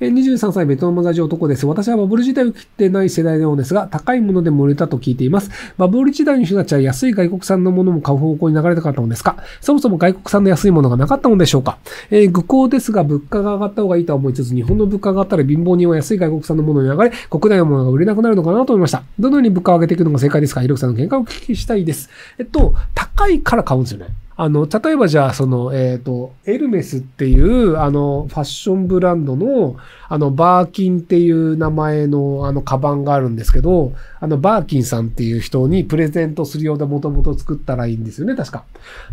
23歳ベトナム在住男です。私はバブル時代を切ってない世代のようですが、高いものでも売れたと聞いています。バブル時代の人たちは安い外国産のものも買う方向に流れたかったのですかそもそも外国産の安いものがなかったのでしょうかえー、愚行ですが、物価が上がった方がいいとは思いつつ、日本の物価が上がったら貧乏人は安い外国産のものに流れ、国内のものが売れなくなるのかなと思いました。どのように物価を上げていくのが正解ですかひろきさんの見解をお聞きしたいです。えっと、高いから買うんですよね。あの、例えばじゃあ、その、えっ、ー、と、エルメスっていう、あの、ファッションブランドの、あの、バーキンっていう名前の、あの、カバンがあるんですけど、あの、バーキンさんっていう人にプレゼントするようでもともと作ったらいいんですよね、確か。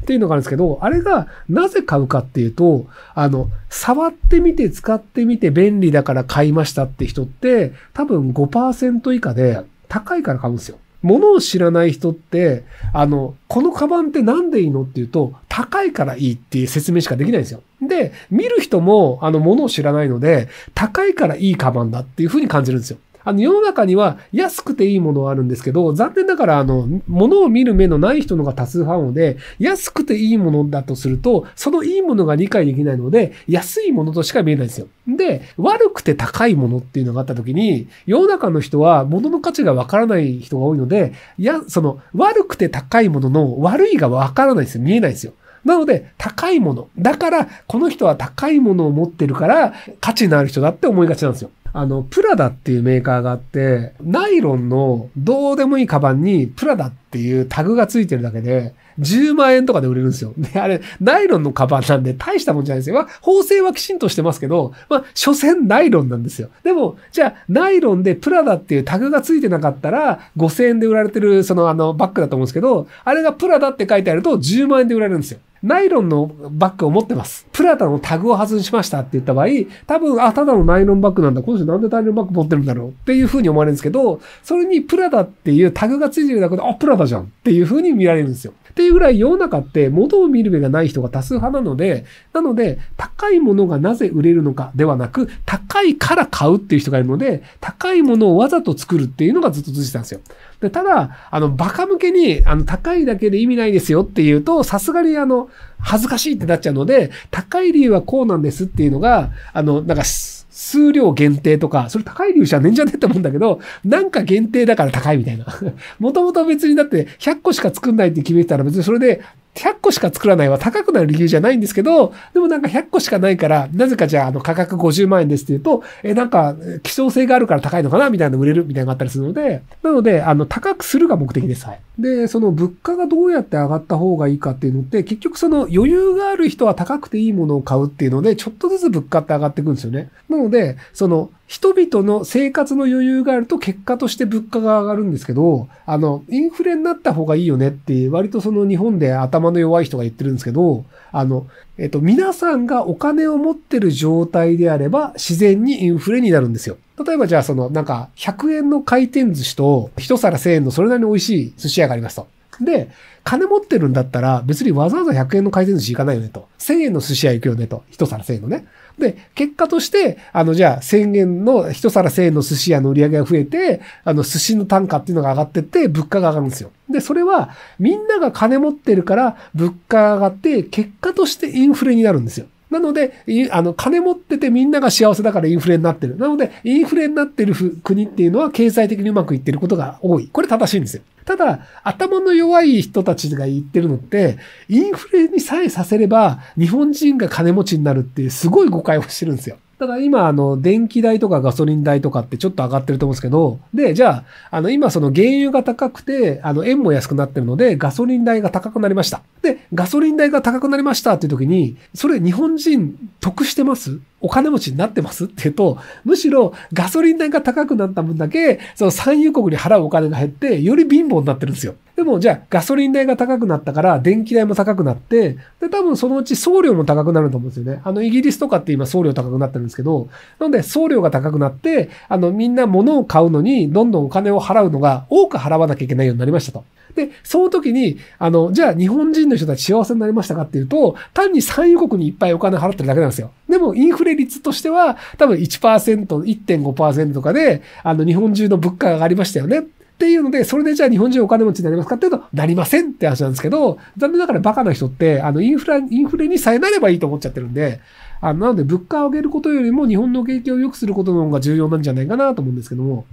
っていうのがあるんですけど、あれが、なぜ買うかっていうと、あの、触ってみて、使ってみて、便利だから買いましたって人って、多分5%以下で、高いから買うんですよ。物を知らない人って、あの、このカバンってなんでいいのっていうと、高いからいいっていう説明しかできないんですよ。で、見る人も、あの、物を知らないので、高いからいいカバンだっていうふうに感じるんですよ。あの、世の中には安くていいものはあるんですけど、残念ながら、あの、物を見る目のない人のが多数派なので、安くていいものだとすると、そのいいものが理解できないので、安いものとしか見えないんですよ。で、悪くて高いものっていうのがあった時に、世の中の人は物の価値がわからない人が多いので、いや、その、悪くて高いものの悪いがわからないですよ。見えないですよ。なので、高いもの。だから、この人は高いものを持ってるから、価値のある人だって思いがちなんですよ。あの、プラダっていうメーカーがあって、ナイロンのどうでもいいカバンにプラダっていうタグがついてるだけで、10万円とかで売れるんですよ。で、あれ、ナイロンのカバンなんで大したもんじゃないですよ。まあ、縫製はきちんとしてますけど、まあ、所詮ナイロンなんですよ。でも、じゃあ、ナイロンでプラダっていうタグがついてなかったら、5000円で売られてる、その、あの、バッグだと思うんですけど、あれがプラダって書いてあると10万円で売られるんですよ。ナイロンのバッグを持ってます。プラダのタグを外しましたって言った場合、多分、あ、ただのナイロンバッグなんだ。この人なんでナイロンバッグ持ってるんだろうっていう風に思われるんですけど、それにプラダっていうタグがついてるだけで、あ、プラダじゃんっていう風に見られるんですよ。っていうぐらい世の中って元を見る目がない人が多数派なので、なので、高いものがなぜ売れるのかではなく、高いから買うっていう人がいるので、高いものをわざと作るっていうのがずっと続いてたんですよ。で、ただ、あの、バカ向けに、あの、高いだけで意味ないですよっていうと、さすがに、あの、恥ずかしいってなっちゃうので、高い理由はこうなんですっていうのが、あの、なんか、数量限定とか、それ高い理由じゃねえんじゃねえって思うんだけど、なんか限定だから高いみたいな。もともと別にだって100個しか作んないって決めてたら別にそれで100個しか作らないは高くなる理由じゃないんですけど、でもなんか100個しかないから、なぜかじゃあ、あの、価格50万円ですって言うと、え、なんか、希少性があるから高いのかなみたいな売れるみたいなのがあったりするので、なので、あの、高くするが目的です。はい。で、その物価がどうやって上がった方がいいかっていうのって、結局その余裕がある人は高くていいものを買うっていうので、ちょっとずつ物価って上がっていくんですよね。なので、その、人々の生活の余裕があると結果として物価が上がるんですけど、あの、インフレになった方がいいよねって、割とその日本で頭の弱い人が言ってるんですけど、あの、えっと、皆さんがお金を持ってる状態であれば、自然にインフレになるんですよ。例えばじゃあその、なんか、100円の回転寿司と、1皿1000円のそれなりに美味しい寿司屋がありますと。で、金持ってるんだったら、別にわざわざ100円の回転寿司行かないよねと。1000円の寿司屋行くよねと。一皿1000円のね。で、結果として、あの、じゃあ、1000円の、一皿1000円の寿司屋の売り上げが増えて、あの、寿司の単価っていうのが上がってって、物価が上がるんですよ。で、それは、みんなが金持ってるから、物価が上がって、結果としてインフレになるんですよ。なので、あの、金持っててみんなが幸せだからインフレになってる。なので、インフレになってる国っていうのは経済的にうまくいってることが多い。これ正しいんですよ。ただ、頭の弱い人たちが言ってるのって、インフレにさえさせれば、日本人が金持ちになるっていうすごい誤解をしてるんですよ。ただ今、あの、電気代とかガソリン代とかってちょっと上がってると思うんですけど、で、じゃあ、あの、今その原油が高くて、あの、円も安くなってるので、ガソリン代が高くなりました。で、ガソリン代が高くなりましたっていう時に、それ日本人得してますお金持ちになってますって言うと、むしろガソリン代が高くなった分だけ、その産油国に払うお金が減って、より貧乏になってるんですよ。でもじゃあガソリン代が高くなったから電気代も高くなって、で多分そのうち送料も高くなると思うんですよね。あのイギリスとかって今送料高くなってるんですけど、なので送料が高くなって、あのみんな物を買うのにどんどんお金を払うのが多く払わなきゃいけないようになりましたと。で、その時に、あの、じゃあ日本人の人たち幸せになりましたかっていうと、単に産油国にいっぱいお金払ってるだけなんですよ。でもインフレ率としては、多分1%、1.5%とかで、あの、日本中の物価が上がりましたよね。っていうので、それでじゃあ日本人お金持ちになりますかっていうと、なりませんって話なんですけど、残念ながらバカな人って、あの、インフラ、インフレにさえなればいいと思っちゃってるんで、あの、なので物価を上げることよりも日本の景気を良くすることの方が重要なんじゃないかなと思うんですけども。